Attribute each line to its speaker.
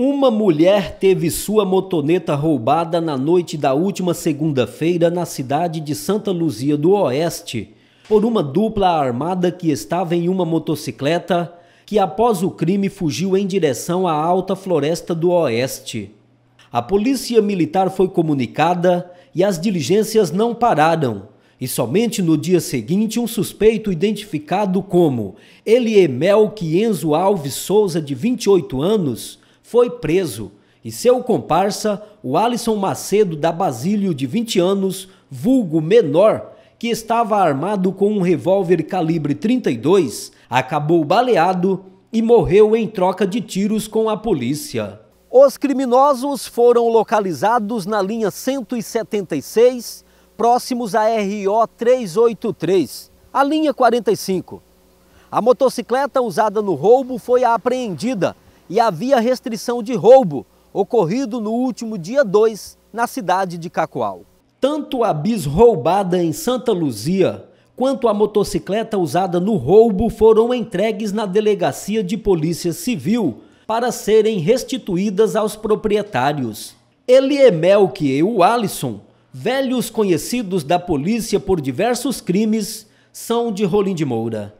Speaker 1: Uma mulher teve sua motoneta roubada na noite da última segunda-feira na cidade de Santa Luzia do Oeste, por uma dupla armada que estava em uma motocicleta que, após o crime, fugiu em direção à Alta Floresta do Oeste. A polícia militar foi comunicada e as diligências não pararam. E somente no dia seguinte, um suspeito identificado como Eliemel Quienzo Alves Souza, de 28 anos, foi preso e seu comparsa, o Alisson Macedo da Basílio, de 20 anos, vulgo menor, que estava armado com um revólver calibre 32, acabou baleado e morreu em troca de tiros com a polícia. Os criminosos foram localizados na linha 176, próximos à RO 383, a linha 45. A motocicleta usada no roubo foi apreendida e havia restrição de roubo ocorrido no último dia 2 na cidade de Cacoal. Tanto a bis roubada em Santa Luzia quanto a motocicleta usada no roubo foram entregues na delegacia de polícia civil para serem restituídas aos proprietários. que e o Alisson, velhos conhecidos da polícia por diversos crimes, são de Rolim de Moura.